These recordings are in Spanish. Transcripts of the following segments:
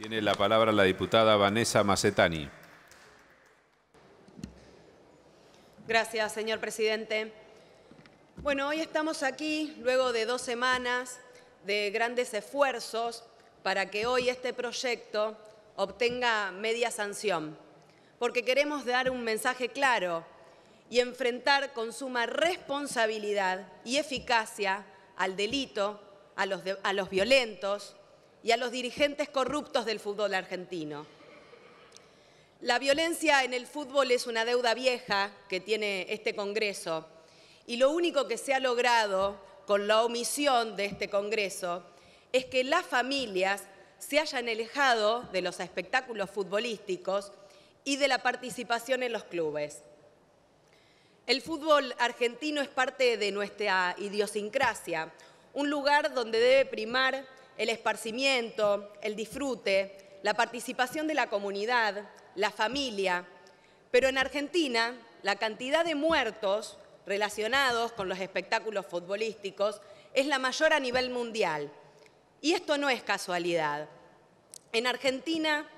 Tiene la palabra la diputada Vanessa Macetani. Gracias, señor presidente. Bueno, hoy estamos aquí luego de dos semanas de grandes esfuerzos para que hoy este proyecto obtenga media sanción, porque queremos dar un mensaje claro y enfrentar con suma responsabilidad y eficacia al delito, a los, a los violentos, y a los dirigentes corruptos del fútbol argentino. La violencia en el fútbol es una deuda vieja que tiene este Congreso y lo único que se ha logrado con la omisión de este Congreso es que las familias se hayan alejado de los espectáculos futbolísticos y de la participación en los clubes. El fútbol argentino es parte de nuestra idiosincrasia, un lugar donde debe primar el esparcimiento, el disfrute, la participación de la comunidad, la familia. Pero en Argentina, la cantidad de muertos relacionados con los espectáculos futbolísticos es la mayor a nivel mundial. Y esto no es casualidad. En Argentina,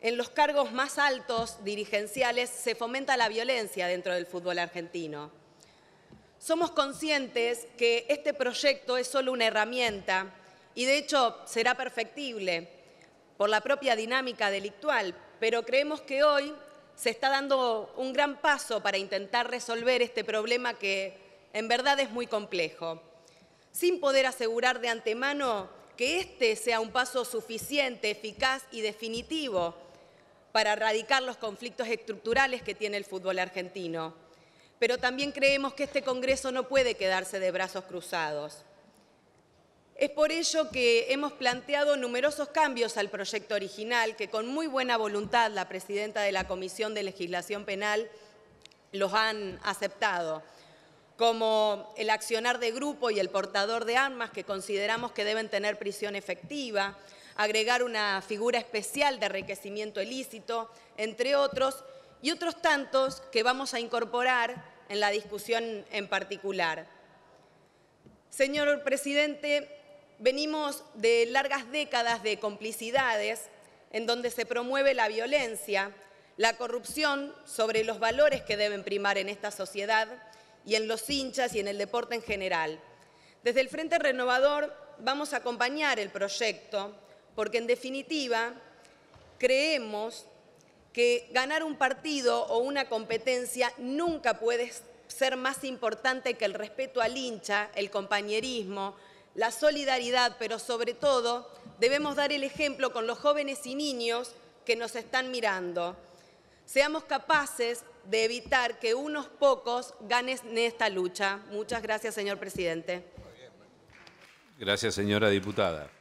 en los cargos más altos dirigenciales se fomenta la violencia dentro del fútbol argentino. Somos conscientes que este proyecto es solo una herramienta y de hecho será perfectible por la propia dinámica delictual, pero creemos que hoy se está dando un gran paso para intentar resolver este problema que en verdad es muy complejo, sin poder asegurar de antemano que este sea un paso suficiente, eficaz y definitivo para erradicar los conflictos estructurales que tiene el fútbol argentino. Pero también creemos que este Congreso no puede quedarse de brazos cruzados. Es por ello que hemos planteado numerosos cambios al proyecto original que con muy buena voluntad la presidenta de la Comisión de Legislación Penal los han aceptado, como el accionar de grupo y el portador de armas que consideramos que deben tener prisión efectiva, agregar una figura especial de enriquecimiento ilícito, entre otros, y otros tantos que vamos a incorporar en la discusión en particular. Señor Presidente, Venimos de largas décadas de complicidades en donde se promueve la violencia, la corrupción sobre los valores que deben primar en esta sociedad y en los hinchas y en el deporte en general. Desde el Frente Renovador vamos a acompañar el proyecto porque en definitiva creemos que ganar un partido o una competencia nunca puede ser más importante que el respeto al hincha, el compañerismo, la solidaridad, pero sobre todo debemos dar el ejemplo con los jóvenes y niños que nos están mirando. Seamos capaces de evitar que unos pocos ganen en esta lucha. Muchas gracias, señor presidente. Gracias, señora diputada.